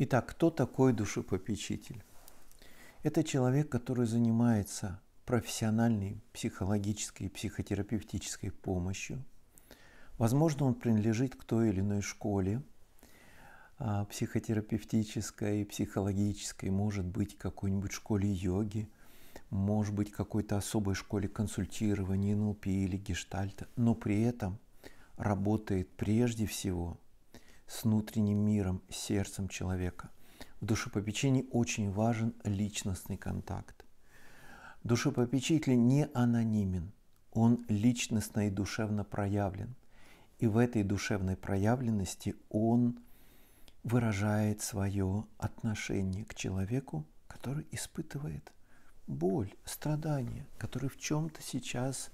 Итак, кто такой душепопечитель? Это человек, который занимается профессиональной психологической и психотерапевтической помощью. Возможно, он принадлежит к той или иной школе а, психотерапевтической и психологической, может быть, какой-нибудь школе йоги, может быть, какой-то особой школе консультирования, НЛП или гештальта, но при этом работает прежде всего – с внутренним миром, сердцем человека. В душепопечении очень важен личностный контакт. Душепопечитель не анонимен, он личностно и душевно проявлен. И в этой душевной проявленности он выражает свое отношение к человеку, который испытывает боль, страдания, который в чем-то сейчас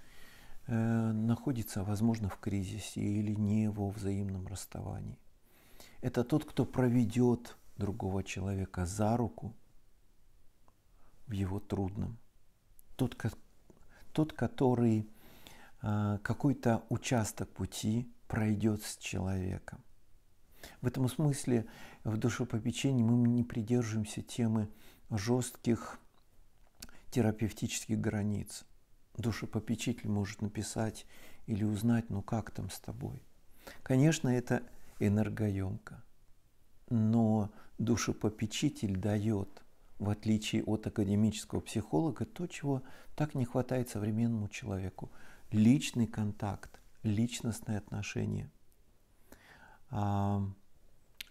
э, находится, возможно, в кризисе или не во взаимном расставании это тот, кто проведет другого человека за руку в его трудном. Тот, тот который а, какой-то участок пути пройдет с человеком. В этом смысле в душепопечении мы не придерживаемся темы жестких терапевтических границ. Душепопечитель может написать или узнать, ну как там с тобой. Конечно, это энергоемко. Но душепопечитель дает, в отличие от академического психолога, то, чего так не хватает современному человеку. Личный контакт, личностные отношения, а,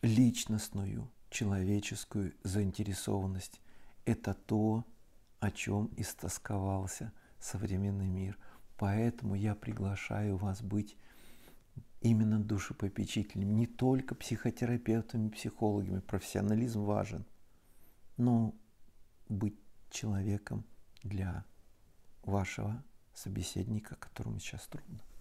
личностную, человеческую заинтересованность. Это то, о чем истосковался современный мир. Поэтому я приглашаю вас быть именно душепопечителями, не только психотерапевтами, психологами. Профессионализм важен. Но быть человеком для вашего собеседника, которому сейчас трудно.